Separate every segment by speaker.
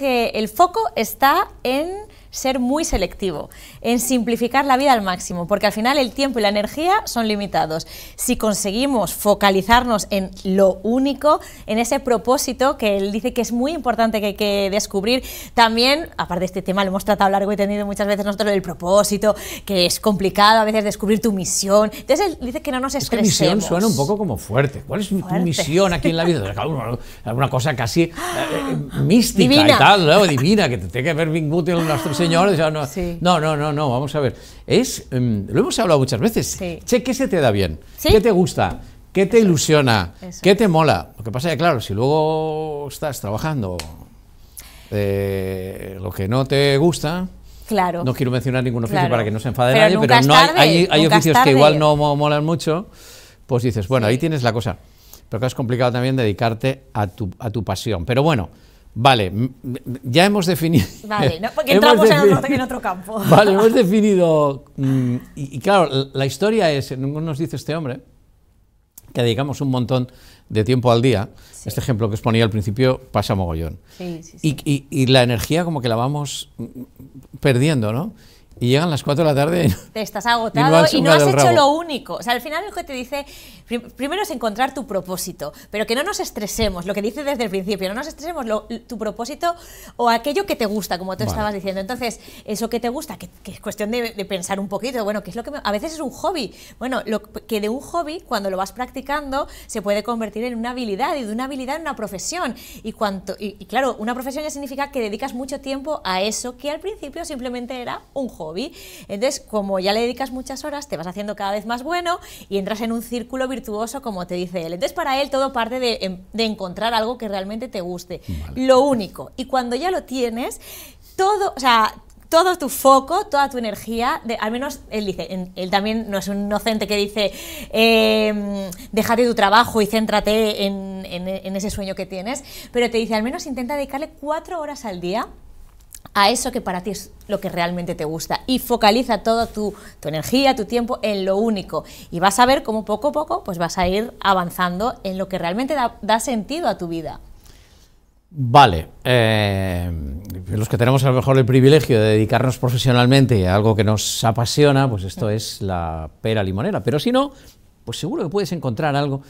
Speaker 1: que el foco está en ser muy selectivo, en simplificar la vida al máximo, porque al final el tiempo y la energía son limitados. Si conseguimos focalizarnos en lo único, en ese propósito que él dice que es muy importante que hay que descubrir, también, aparte de este tema, lo hemos tratado largo y tendido muchas veces nosotros, el propósito, que es complicado a veces descubrir tu misión. Entonces él dice que no nos estresemos. Es misión suena un poco
Speaker 2: como fuerte. ¿Cuál es tu misión aquí en la vida? alguna cosa casi eh, eh, mística y tal, divina, que te tenga que haber vingut en tres señor, no, no, no, no, no, vamos a ver. Es, em, lo hemos hablado muchas veces. ¿qué se te da bien? ¿Qué te gusta? ¿Qué te ilusiona? ¿Qué te mola? Lo que pasa es que, claro, si luego estás trabajando eh, lo que no te gusta, Claro. No quiero mencionar ningún oficio para que no se enfade nadie, pero no hay, oficios que igual no molan mucho, pues dices, bueno, ahí tienes la cosa. Pero es complicado también dedicarte a tu, a tu pasión. Pero bueno, Vale, ya hemos definido. Vale, no, porque entramos en, otro, campo. Vale, hemos definido. Mm, y, claro, la historia es, nos dice este hombre, que dedicamos un montón de tiempo al día. Este ejemplo que os ponía al principio pasa mogollón. Sí, sí, y, la energía como que la vamos mm, perdiendo, ¿no? Y llegan las 4 de la tarde.
Speaker 1: te estás agotado y no, has hecho lo único. O sea, al final el juez te dice, primero es encontrar tu propósito, pero que no nos estresemos, lo que dice desde el principio, no nos estresemos lo, tu propósito o aquello que te gusta, como tú estabas diciendo. Entonces, eso que te gusta, que, es cuestión de, pensar un poquito, bueno, que es lo que a veces es un hobby. Bueno, lo, que de un hobby, cuando lo vas practicando, se puede convertir en una habilidad y de una habilidad en una profesión. Y, cuanto, y, claro, una profesión ya significa que dedicas mucho tiempo a eso que al principio simplemente era un hobby. Entonces, como ya le dedicas muchas horas, te vas haciendo cada vez más bueno y entras en un círculo virtual como te dice él. Entonces para él todo parte de, em, encontrar algo que realmente te guste. Lo único. Y cuando ya lo tienes, todo, o sea, todo tu foco, toda tu energía, de, al menos él dice, él también no es un inocente que dice, em, déjate tu trabajo y céntrate en ese sueño que tienes, pero te dice, al menos intenta dedicarle cuatro horas al día a eso que para ti es lo que realmente te gusta y focaliza toda tu, energía, tu tiempo en lo único y vas a ver cómo poco a poco pues vas a ir avanzando en lo que realmente da, sentido a tu vida.
Speaker 2: Vale, eh, los que tenemos a lo mejor el privilegio de dedicarnos profesionalmente a algo que nos apasiona, pues esto es la pera limonera, pero si no, pues seguro que puedes encontrar algo.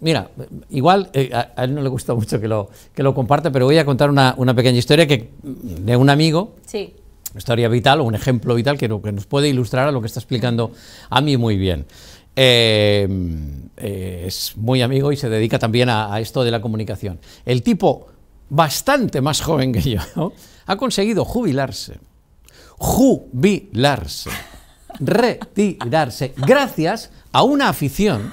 Speaker 2: Mira, igual eh, a, él no le gusta mucho que lo, que lo comparta, pero voy a contar una, pequeña historia que, mm, de un amigo. Sí. Una historia vital o un ejemplo vital que, nos puede ilustrar a lo que está explicando a mí muy bien. Em, eh, es muy amigo y se dedica también a, esto de la comunicación. El tipo, bastante más joven que yo, ha conseguido jubilarse. Jubilarse. Retirarse. Gracias a una afición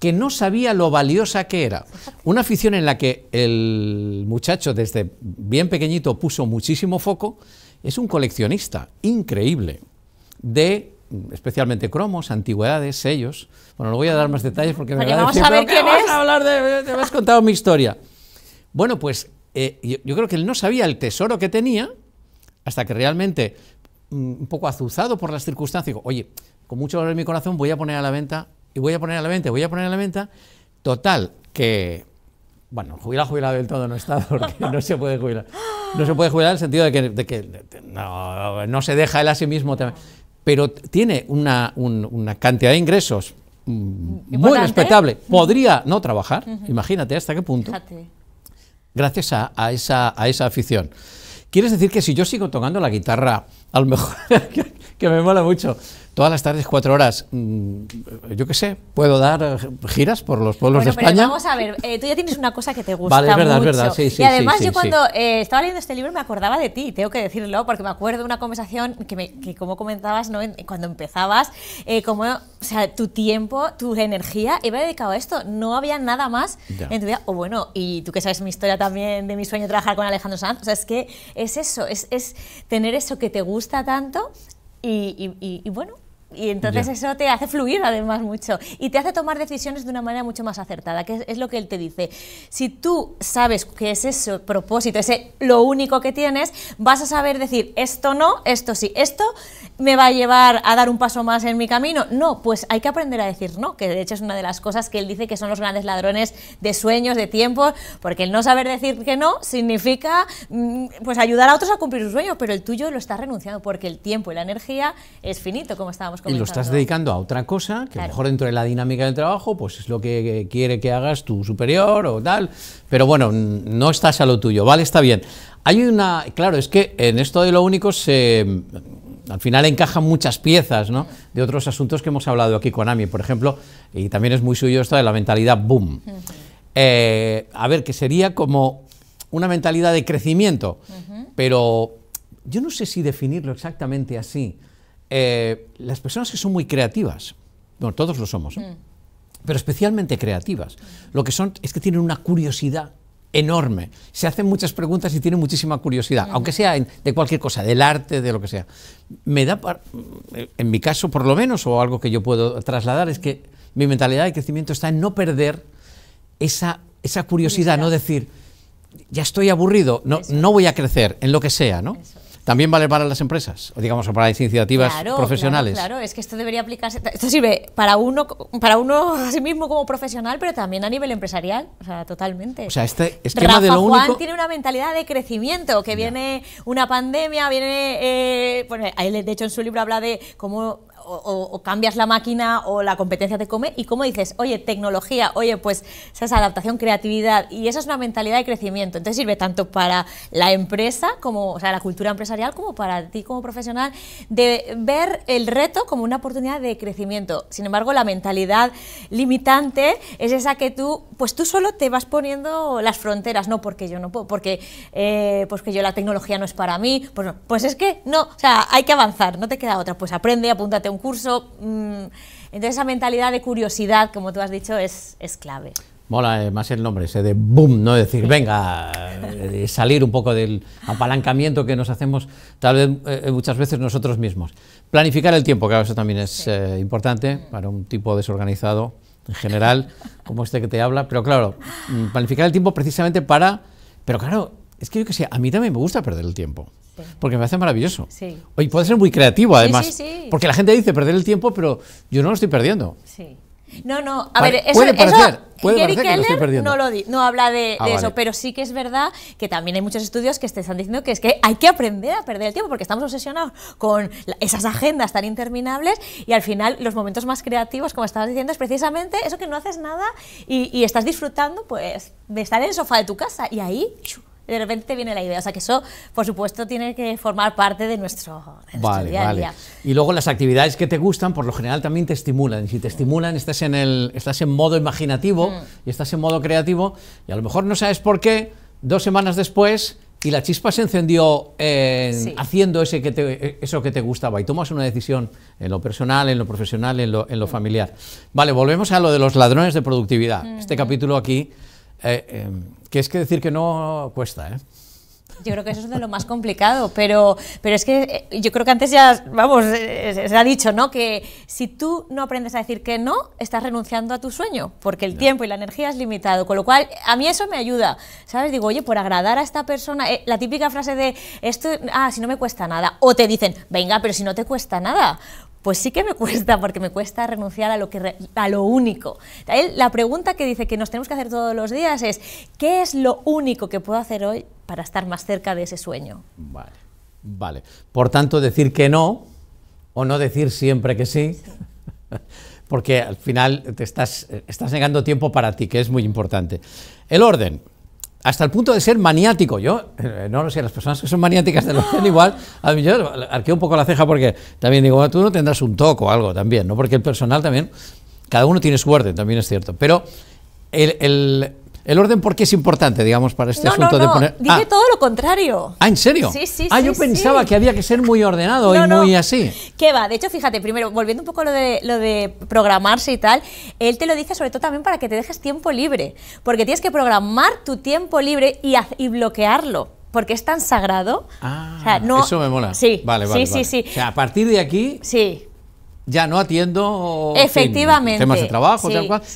Speaker 2: que no sabía lo valiosa que era. Una afición en la que el muchacho desde bien pequeñito puso muchísimo foco. Es un coleccionista increíble de especialmente cromos, antigüedades, sellos. Bueno, no voy a dar más detalles porque me gusta. a a ver quién vas a hablar de, te has contado mi historia. Bueno, pues eh, yo, yo, creo que él no sabía el tesoro que tenía hasta que realmente, mm, un poco azuzado por las circunstancias, dijo, oye, con mucho dolor en mi corazón, voy a poner a la venta, y voy a poner a la venta, voy a poner a la venta. Total, que, bueno, jubilado, jubilado del todo no está, porque no se puede jubilar. No se puede jubilar en el sentido de que, no, se deja él a sí mismo. Pero tiene una, cantidad de ingresos mm, muy respetable. Podría no trabajar, imagínate hasta qué punto. Gracias a, esa, a esa afición. ¿Quieres decir que si yo sigo tocando la guitarra, a lo mejor que me mola mucho. Todas las tardes, cuatro horas, mm, yo qué sé, puedo dar eh, giras por los pueblos de España. Pero vamos
Speaker 1: a ver, eh, tú ya tienes una cosa que te gusta. Vale, es verdad, es verdad, sí, sí. Y además, yo cuando eh, estaba leyendo este libro me acordaba de ti, tengo que decirlo, porque me acuerdo de una conversación que, me, como comentabas, cuando empezabas, como, o sea, tu tiempo, tu energía iba dedicado a esto. No había nada más en tu vida. O bueno, y tú que sabes mi historia también de mi sueño de trabajar con Alejandro Sanz, o sea, es que es eso, es, es tener eso que te gusta tanto y, bueno, y entonces eso te hace fluir además mucho y te hace tomar decisiones de una manera mucho más acertada, que es, lo que él te dice. Si tú sabes que es ese propósito, ese lo único que tienes, vas a saber decir esto no, esto sí, esto me va a llevar a dar un paso más en mi camino. No, pues hay que aprender a decir no, que de hecho es una de las cosas que él dice que son los grandes ladrones de sueños, de tiempo, porque el no saber decir que no significa mm, pues ayudar a otros a cumplir sus sueños, pero el tuyo lo estás renunciando porque el tiempo y la energía es finito, como
Speaker 2: estábamos comentando. Y lo estás dedicando a otra cosa, que mejor dentro de la dinámica del trabajo, pues es lo que quiere que hagas tu superior o tal, pero bueno, no estás a lo tuyo, ¿vale? Está bien. Hay una, claro, es que en esto de lo único se al final encajan muchas piezas ¿no? de otros asuntos que hemos hablado aquí con Ami, por ejemplo, y también es muy suyo esto de la mentalidad boom. Eh, a ver, que sería como una mentalidad de crecimiento, pero yo no sé si definirlo exactamente así. Eh, las personas que son muy creativas, bueno, todos lo somos, ¿eh? mm. pero especialmente creativas, lo que son es que tienen una curiosidad enorme. Se hacen muchas preguntas y tienen muchísima curiosidad, aunque sea de cualquier cosa, del arte, de lo que sea. Me da, eh, en mi caso por lo menos, o algo que yo puedo trasladar, es que mi mentalidad de crecimiento está en no perder esa, esa curiosidad, no decir, ya estoy aburrido, no, no voy a crecer, en lo que sea, ¿no? también vale para las empresas, o digamos, para las iniciativas profesionales. Claro,
Speaker 1: claro, es que esto debería aplicarse. Esto sirve para uno, para uno a sí mismo como profesional, pero también a nivel empresarial, o sea, totalmente. O sea,
Speaker 2: este esquema de lo único. Juan
Speaker 1: tiene una mentalidad de crecimiento, que viene una pandemia, viene, eh, de hecho en su libro habla de cómo o, cambias la máquina o la competencia te come y como dices, oye, tecnología, oye, pues esa es adaptación, creatividad y esa es una mentalidad de crecimiento. Entonces sirve tanto para la empresa, como, o sea, la cultura empresarial, como para ti como profesional, de ver el reto como una oportunidad de crecimiento. Sin embargo, la mentalidad limitante es esa que tú, pues tú solo te vas poniendo las fronteras, no porque yo no puedo, porque eh, pues que yo la tecnología no es para mí, pues, pues es que no, o sea, hay que avanzar, no te queda otra, pues aprende, apúntate un curso. Mm, entonces esa mentalidad de curiosidad, como tú has dicho, es, es clave.
Speaker 2: Mola eh, más el nombre ese de boom, ¿no? Es decir, venga, eh, salir un poco del apalancamiento que nos hacemos tal vez eh, muchas veces nosotros mismos. Planificar el tiempo, claro, eso también es importante para un tipo desorganizado en general, como este que te habla, pero claro, mm, planificar el tiempo precisamente para... Pero claro, es que yo que sé, a mí también me gusta perder el tiempo porque me hace maravilloso. Sí. Y puede ser muy creativo, además. porque la gente dice perder el tiempo, pero yo no lo estoy perdiendo.
Speaker 1: Sí. No, no, a ver, eso, puede parecer, puede Gary lo No, lo no habla de, ah, eso, pero sí que es verdad que también hay muchos estudios que te están diciendo que es que hay que aprender a perder el tiempo porque estamos obsesionados con esas agendas tan interminables y al final los momentos más creativos, como estabas diciendo, es precisamente eso que no haces nada y, estás disfrutando pues de estar en el sofá de tu casa y ahí de repente viene la idea. O sea que eso, por supuesto, tiene que formar parte de nuestro,
Speaker 2: día a Día. Y luego las actividades que te gustan, por lo general también te estimulan. Si te estimulan, estás en, el, estás en modo imaginativo mm. y estás en modo creativo y a lo mejor no sabes por qué, dos semanas después... Y la chispa se encendió haciendo ese que eso que te gustaba y tomas una decisión en lo personal, en lo profesional, en lo, en lo mm. familiar. Vale, volvemos a lo de los ladrones de productividad. Mm. Este capítulo aquí eh, eh, que es que decir que no cuesta, ¿eh?
Speaker 1: Yo creo que eso es de lo más complicado, pero, pero es que eh, yo creo que antes ya, vamos, se ha dicho, ¿no? Que si tú no aprendes a decir que no, estás renunciando a tu sueño, porque el tiempo y la energía es limitado, con lo cual a mí eso me ayuda, ¿sabes? Digo, oye, por agradar a esta persona, la típica frase de, esto, ah, si no me cuesta nada, o te dicen, venga, pero si no te cuesta nada, pues sí que me cuesta, porque me cuesta renunciar a lo, que, a lo único. La pregunta que dice que nos tenemos que hacer todos los días es, ¿qué es lo único que puedo hacer hoy para estar más cerca de ese
Speaker 2: sueño? Vale, vale. Por tanto, decir que no o no decir siempre que sí. porque al final te estás, eh, estás negando tiempo para ti, que es muy importante. El orden hasta el punto de ser maniático. Yo, eh, no lo sé, las personas que son maniáticas de lo igual, a mí yo arqueo un poco la ceja porque también digo, tú no tendrás un toco o algo también, ¿no? Porque el personal también, cada uno tiene suerte, también es cierto. Pero el, el orden, porque es importante, digamos, para este de asunto no, no. de poner. Dije ah. todo
Speaker 1: lo contrario.
Speaker 2: ¿Ah, en serio? Sí, sí, Ah, yo pensaba que había que ser muy ordenado y muy así.
Speaker 1: ¿Qué va? De hecho, fíjate, primero, volviendo un poco a lo de, lo de programarse y tal, él te lo dice sobre todo también para que te dejes tiempo libre. Porque tienes que programar tu tiempo libre y, bloquearlo porque es tan sagrado.
Speaker 2: Ah,
Speaker 1: no, eso me mola. Sí, vale, vale. Sí, sí, sí. O
Speaker 2: sea, a partir de aquí. Sí ya no atiendo Efectivamente. temas de trabajo,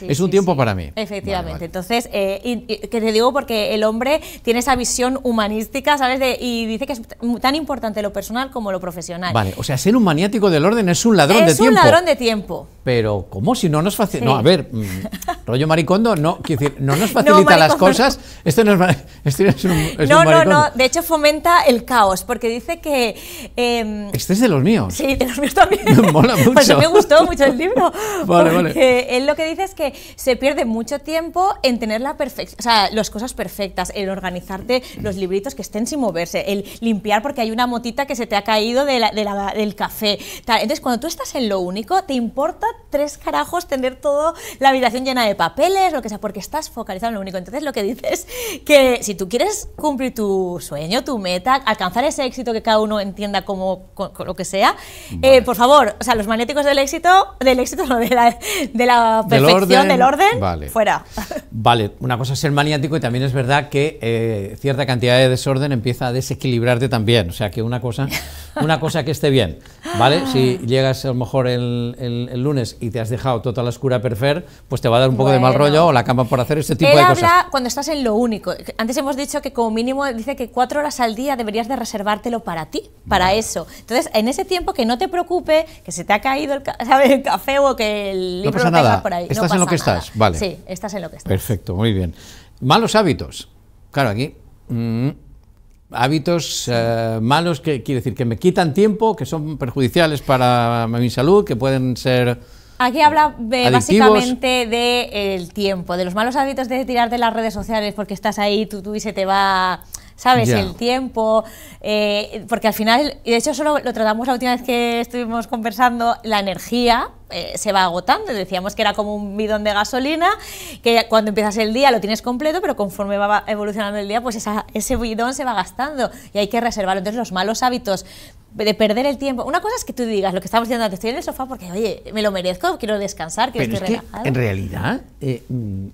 Speaker 2: es un tiempo para mí.
Speaker 1: Efectivamente. Entonces, eh, que te digo porque el hombre tiene esa visión humanística, ¿sabes? y dice que es tan importante lo personal como lo profesional. Vale,
Speaker 2: o sea, ser un maniático del orden es un ladrón de tiempo. Es un ladrón
Speaker 1: de tiempo
Speaker 2: pero ¿cómo si no nos facilita? No, a ver, mm, rollo maricondo, no, no nos facilita las cosas. Esto no es, esto es un, No, no, no,
Speaker 1: de hecho fomenta el caos, porque dice que... Em,
Speaker 2: este es de los míos. Sí,
Speaker 1: de los míos también. Me mola pues mucho. me gustó mucho el libro. vale, Él lo que dice es que se pierde mucho tiempo en tener la o sea, las cosas perfectas, el organizarte los libritos que estén sin moverse, el limpiar porque hay una motita que se te ha caído del café. Entonces, cuando tú estás en lo único, te importa tres carajos tener toda la habitación llena de papeles, lo que sea, porque estás focalizado en lo único. Entonces lo que dices que si tú quieres cumplir tu sueño, tu meta, alcanzar ese éxito que cada uno entienda como lo que sea, eh, por favor, o sea, los magnéticos del éxito, del éxito, no, de la, perfección, del orden, fuera.
Speaker 2: Vale, una cosa es ser maniático y también es verdad que eh, cierta cantidad de desorden empieza a desequilibrarte también, o sea que una cosa, una cosa que esté bien, ¿vale? Si llegas a lo mejor el lunes y te has dejado toda la oscura perfer pues te va a dar un poco de mal rollo o la cama por hacer, este tipo de cosas.
Speaker 1: cuando estás en lo único. Antes hemos dicho que como mínimo dice que cuatro horas al día deberías de reservártelo para ti, para eso. Entonces, en ese tiempo que no te preocupe, que se te ha caído el, café o que el libro no lo por ahí. Estás en lo que estás, vale. Sí, estás en lo que estás. Perfecto,
Speaker 2: muy bien. Malos hábitos. Claro, aquí... Mm, hábitos eh, malos que quiere decir que me quitan tiempo, que son perjudiciales para mi salud, que pueden ser
Speaker 1: Aquí habla básicamente del el tiempo, de los malos hábitos de tirar de las redes sociales porque estás ahí tú, tú y se te va, ¿sabes? El tiempo. Eh, porque al final, y de hecho, solo lo tratamos la última vez que estuvimos conversando, la energía eh, se va agotando. Decíamos que era como un bidón de gasolina, que cuando empiezas el día lo tienes completo, pero conforme va evolucionando el día, pues ese bidón se va gastando y hay que reservar Entonces los malos hábitos de perder el tiempo. Una cosa es que tú digas lo que estamos diciendo antes, estoy en el sofá porque, oye, me lo merezco, quiero descansar, quiero estar En
Speaker 2: realidad, eh, mm,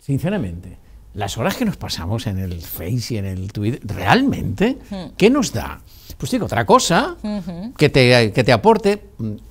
Speaker 2: sinceramente, las horas que nos pasamos en el Face y en el Twitter, ¿realmente hmm. qué nos da? Pues digo, otra cosa que te, que te aporte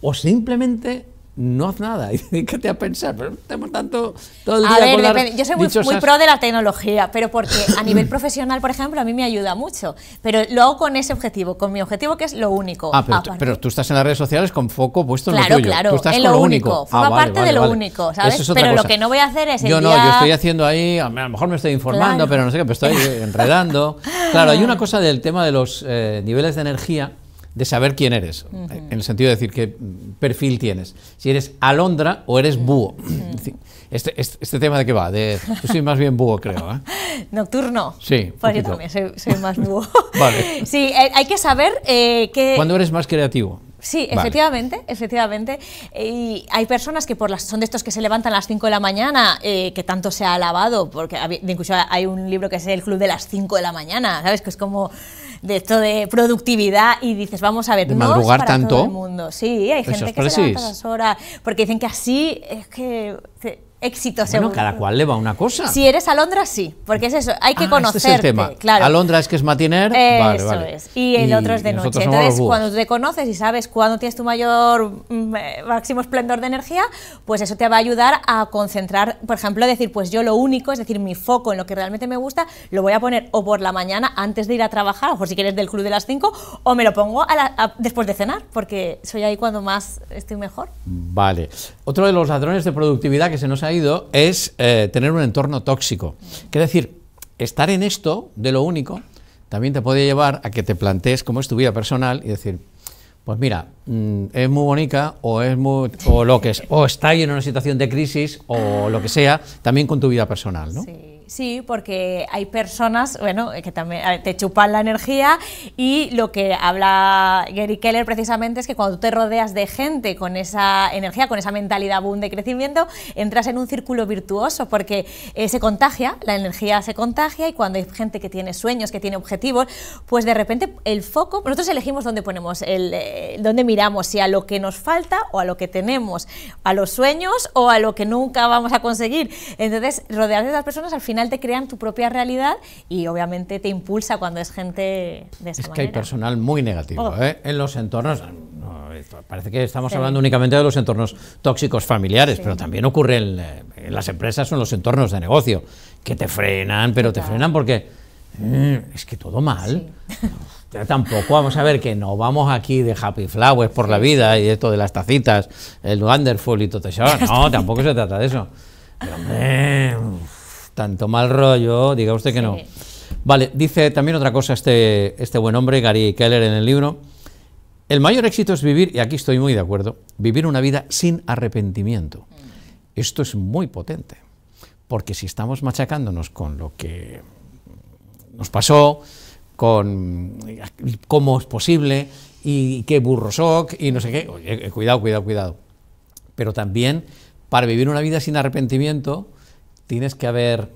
Speaker 2: o simplemente no haz nada y dedícate a pensar. Pero tenemos tanto todo el día a ver, Yo soy muy, pro de
Speaker 1: la tecnología, pero porque a nivel profesional, por ejemplo, a mí me ayuda mucho. Pero lo hago con ese objetivo, con mi objetivo que es lo único. Ah, pero,
Speaker 2: ah, tú estás en las redes sociales con foco puesto en lo tuyo. Claro, claro, en lo, único. único. Ah, parte de lo único, ¿sabes? pero lo que no
Speaker 1: voy a hacer es el Yo no, yo estoy
Speaker 2: haciendo ahí, a lo mejor me estoy informando, pero no sé qué, pero estoy enredando. Claro, hay una cosa del tema de los eh, niveles de energía de saber quién eres, en el sentido de decir qué perfil tienes, si eres alondra o eres búho. Este, este, este, tema de qué va, de, yo soy más bien búho, creo. ¿eh?
Speaker 1: Nocturno. Sí. Pues yo también soy, más búho. vale. Sí, eh, hay que saber eh, que... cuando eres
Speaker 2: más creativo? Sí, efectivamente,
Speaker 1: efectivamente. Y hay personas que por las, son de estos que se levantan a las 5 de la mañana, eh, que tanto se ha alabado, porque incluso hay un libro que es El Club de las 5 de la mañana, ¿sabes? Que es como de esto de productividad y dices, vamos a ver, no para el mundo. Sí, hay gente que se levanta a horas, porque dicen que así es que éxito bueno, cada
Speaker 2: cual le va una cosa.
Speaker 1: Si eres a Alondra, sí, porque es eso, hay que conocer ah, conocerte. Este es el tema.
Speaker 2: Alondra es que es matiner, eso Es. Y el otro es de noche. Entonces, cuando
Speaker 1: te conoces y sabes cuándo tienes tu mayor mm, eh, máximo esplendor de energía, pues eso te va a ayudar a concentrar, por ejemplo, decir, pues yo lo único, es decir, mi foco en lo que realmente me gusta, lo voy a poner o por la mañana antes de ir a trabajar, o por si quieres del club de las 5, o me lo pongo después de cenar, porque soy ahí cuando más estoy mejor.
Speaker 2: Vale. Otro de los ladrones de productividad que se nos ha ido es eh, tener un entorno tóxico. Es decir, estar en esto de lo único también te puede llevar a que te plantees cómo es tu vida personal y decir, pues mira, mm, es muy bonita o es muy, o lo que es, o está en una situación de crisis o lo que sea, también con tu vida personal, ¿no?
Speaker 1: sí, porque hay personas, bueno, que también te chupan la energía y lo que habla Gary Keller precisamente es que cuando tú te rodeas de gente con esa energía, con esa mentalidad boom de crecimiento, entras en un círculo virtuoso porque eh, se contagia, la energía se contagia y cuando hay gente que tiene sueños, que tiene objetivos, pues de repente el foco, nosotros elegimos dónde ponemos, el, eh, dónde miramos, si a lo que nos falta o a lo que tenemos, a los sueños o a lo que nunca vamos a conseguir. Entonces, rodearse de las personas al final te crean tu propia realidad y obviamente te impulsa cuando es gente
Speaker 2: de esa Es que hay personal muy negativo ¿eh? en los entornos. parece que estamos hablando únicamente de los entornos tóxicos familiares, pero también ocurre en, las empresas o en los entornos de negocio, que te frenan, pero te frenan porque mm, es que todo mal. Ya tampoco, vamos a ver que no vamos aquí de happy flowers por la vida y esto de las tacitas, el wonderful y todo eso. No, tampoco se trata de eso. Pero, tanto mal rollo, diga usted que no. Vale, dice también otra cosa este, este buen hombre, Gary Keller, en el libro. El mayor éxito es vivir, y aquí estoy muy de acuerdo, vivir una vida sin arrepentimiento. Mm. Esto es muy potente, porque si estamos machacándonos con lo que nos pasó, con cómo es posible, y qué burrosoc, y no sé qué, eh, cuidado, cuidado, cuidado. Pero también, para vivir una vida sin arrepentimiento, tienes que haber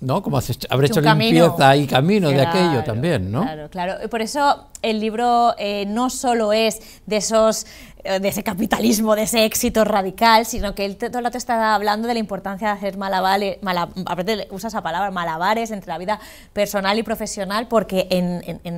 Speaker 2: ¿no? Como has hecho, haber hecho, limpieza y camino de aquello también, ¿no? Claro,
Speaker 1: claro. Por eso el libro eh, no solo es de esos eh, de ese capitalismo, de ese éxito radical, sino que él todo el rato está hablando de la importancia de hacer malabares, eh, usa esa palabra, malabares entre la vida personal y profesional, porque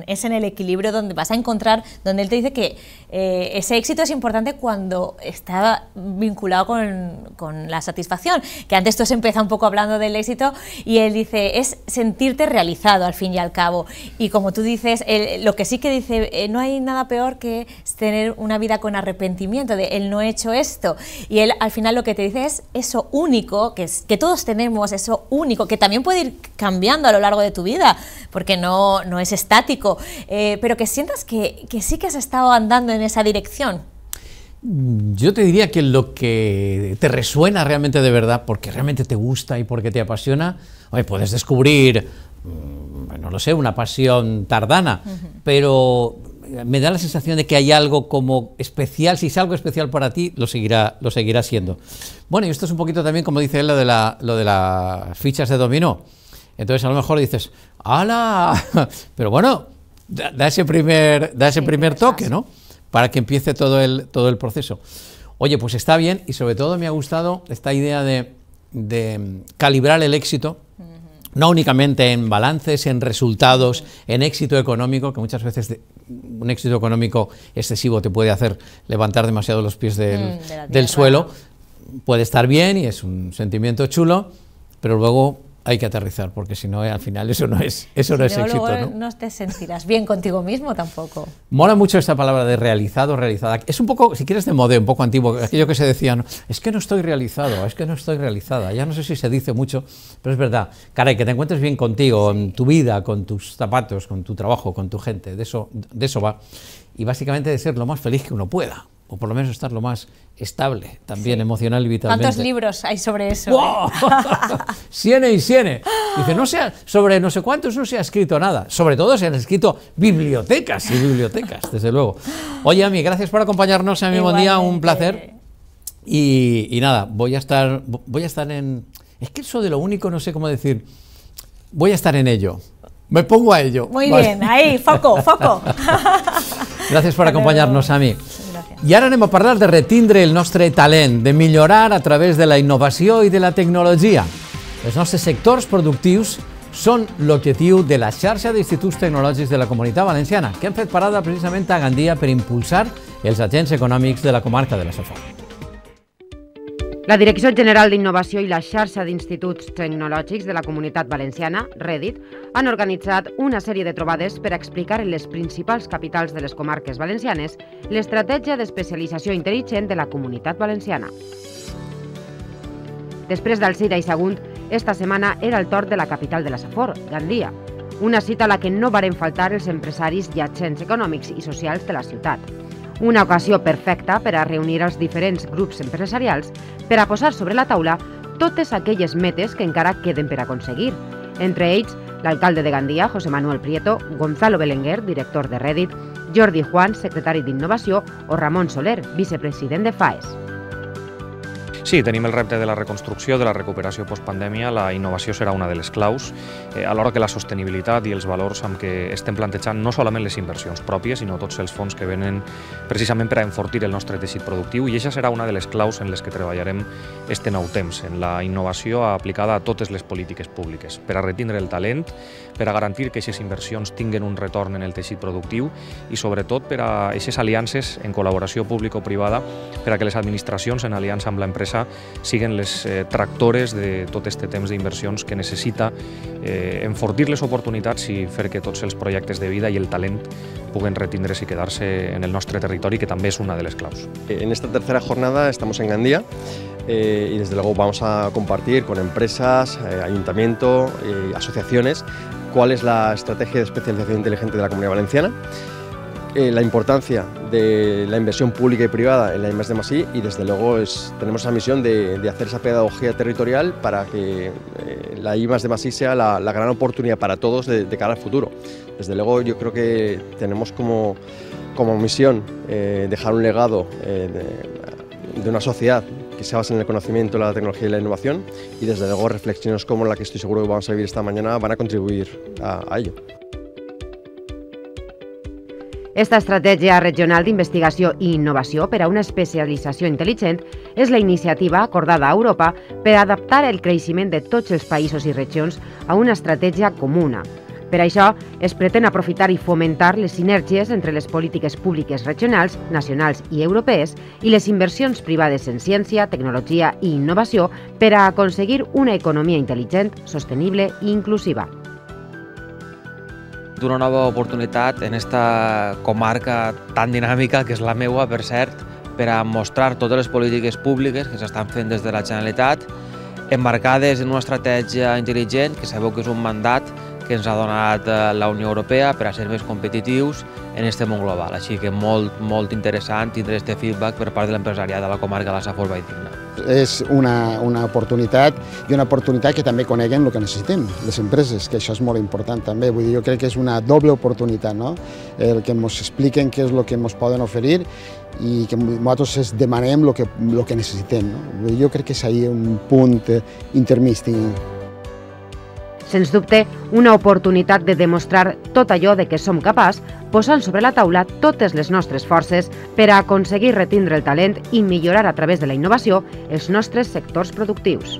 Speaker 1: es en el equilibrio donde vas a encontrar, donde él te dice que ese éxito es importante cuando está vinculado con, la satisfacción, que antes tú se empieza un poco hablando del éxito y él dice, es sentirte realizado al fin y al cabo, y como tú dices, lo que sí que dice, eh, no hay nada peor que tener una vida con arrepentimiento, de él no he hecho esto. Y él al final lo que te dice es eso único, que, es, que todos tenemos, eso único, que también puede ir cambiando a lo largo de tu vida, porque no, no es estático, eh, pero que sientas que, que sí que has estado andando en esa dirección.
Speaker 2: Yo te diría que lo que te resuena realmente de verdad, porque realmente te gusta y porque te apasiona, puedes descubrir, mm, no lo sé, una pasión tardana, pero eh, me da la sensación de que hay algo como especial, si es algo especial para ti, lo seguirá, lo seguirá siendo. Bueno, y esto es un poquito también, como dice él, lo de, la, lo de las fichas de dominó. Entonces a lo mejor dices, ¡hala! Pero bueno, da, ese primer, da ese primer toque, ¿no? para que empiece todo el, todo el proceso. Oye, pues está bien y sobre todo me ha gustado esta idea de, calibrar el éxito, no únicamente en balances, en resultados, en éxito económico, que muchas veces un éxito económico excesivo te puede hacer levantar demasiado los pies del, mm, del suelo, puede estar bien y es un sentimiento chulo, pero luego hay que aterrizar, porque si no, eh, al final eso no es, eso no es éxito. Luego
Speaker 1: ¿no? te sentirás bien contigo mismo tampoco.
Speaker 2: Mola mucho esta palabra de realizado, realizada. Es un poco, si quieres, de modé, un poco antiguo, aquello que se decía, es que no estoy realizado, es que no estoy realizada. Ya no sé si se dice mucho, pero es verdad. cara que te encuentres bien contigo, en tu vida, con tus zapatos, con tu trabajo, con tu gente, de eso, de eso va. Y básicamente de ser lo más feliz que uno pueda o por lo menos estar lo más estable también emocional y vitalmente. ¿Cuántos
Speaker 1: libros hay sobre eso? ¡Wow! Eh?
Speaker 2: siene y siene. Dice, no sea, sobre no sé cuántos no se ha escrito nada. Sobre todo se han escrito bibliotecas y bibliotecas, desde luego. Oye, Ami, gracias por acompañarnos. mi buen día, un placer. Y, nada, voy a estar voy a estar en es que eso de lo único no sé cómo decir. Voy a estar en ello. Me pongo a ello. Muy bien, ahí, foco, foco. gracias por acompañarnos, a mí... I ara anem a parlar de retindre el nostre talent, de millorar a través de la innovació i de la tecnologia. Els nostres sectors productius són l'objectiu de la xarxa d'instituts tecnològics de la Comunitat Valenciana, que han fet parada precisament a Gandia per impulsar els agents econòmics de la comarca de la
Speaker 3: Safona. La Direcció General d'Innovació i la xarxa d'Instituts Tecnològics de la Comunitat Valenciana, Reddit, han organitzat una sèrie de trobades per explicar en les principals capitals de les comarques valencianes l'estratègia d'especialització intel·ligent de la Comunitat Valenciana. Després del d'Alcira i Segund, esta setmana era el torn de la capital de la Safor, Gandia, una cita a la que no varen faltar els empresaris i agents econòmics i socials de la ciutat. Una ocasió perfecta per a reunir els diferents grups empresarials per a posar sobre la taula totes aquelles metes que encara queden per aconseguir. Entre ells, l'alcalde de Gandia, José Manuel Prieto, Gonzalo Belenguer, director de Reddit, Jordi Juan, secretari d'Innovació, o Ramon Soler, vicepresident de FAES.
Speaker 2: Sí, tenim el repte de la reconstrucció, de la recuperació postpandèmia. La innovació serà una de les claus, eh, alhora que la sostenibilitat i els valors amb què estem plantejant no solament les inversions pròpies, sinó tots els fons que venen precisament per a enfortir el nostre teixit productiu i això serà una de les claus en les que treballarem este nou temps, en la innovació aplicada a totes les polítiques públiques, per a retindre el talent, para garantizar garantir que esas inversiones tinguen un retorno en el teixit productivo y sobre todo para esas alianzas en colaboración público público-privada para que las administraciones en alianza amb la empresa les eh, tractores de todo este tema de inversiones que necesita eh, oportunidades y oportunitats que todos los proyectos de vida y el talento puedan retindre's y quedarse en el nostre territorio, que también es una de las claves. En esta tercera jornada estamos en Gandía eh, y desde luego vamos a compartir con empresas, eh, ayuntamiento, asociaciones cuál es la estrategia de especialización inteligente de la Comunidad Valenciana, eh, la importancia de la inversión pública y privada en la IMAX de I y desde luego tenemos la misión de, hacer esa pedagogía territorial para que eh, la I de sea la, gran oportunidad para todos de, cara al futuro. Desde luego yo creo que tenemos como, misión eh, dejar un legado de una sociedad que se basan en el conocimiento, la tecnología y la innovación y desde luego reflexiones como la que estoy seguro que vamos a vivir esta mañana van a contribuir a, ello.
Speaker 3: Esta Estrategia regional de Investigación e Innovación para una Especialización Inteligente es la iniciativa acordada a Europa para adaptar el crecimiento de todos los países y regiones a una estrategia común. Per això es pretén aprofitar i fomentar les sinergies entre les polítiques públiques regionals, nacionals i europees i les inversions privades en ciència, tecnologia i innovació per a aconseguir una economia intel·ligent, sostenible i inclusiva
Speaker 2: d'una nova oportunitat en esta comarca tan dinàmica que és la meua, per cert, per a mostrar totes les polítiques públiques que s'estan fent des de la Generalitat, embarcades en una estratègia intel·ligent, que sabeu que és un mandat que ens ha donat eh, la Unió Europea per a ser més competitius en este món global. Així que molt, molt interessant tindre este feedback per part de l'empresariat de la comarca de la Safor Valldigna. És una, una oportunitat i una oportunitat que també coneguen el que necessitem, les empreses, que això és molt important també. Vull dir, jo crec que és una doble oportunitat, no? El que ens expliquen què és el que ens poden oferir i que nosaltres es demanem el que, el que necessitem. No? Jo crec que és ahir un punt intermístic.
Speaker 3: Sens dubte, una oportunitat de demostrar tot allò de què som capaç, posant sobre la taula totes les nostres forces per a aconseguir retindre el talent i millorar a través de la innovació els nostres sectors productius.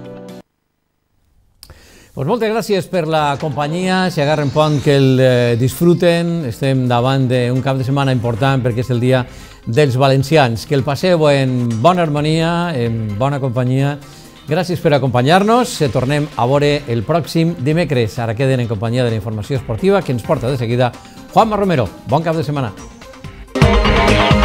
Speaker 2: Pues moltes gràcies per la companyia, si agarren pont que el eh, disfruten, estem davant d'un cap de setmana important perquè és el dia dels valencians, que el passeu en bona harmonia, en bona companyia, Gràcies per acompanyar-nos. Se eh, Tornem a veure el pròxim dimecres. Ara queden en companyia de la informació esportiva que ens porta de seguida Juanma Romero. Bon cap de setmana.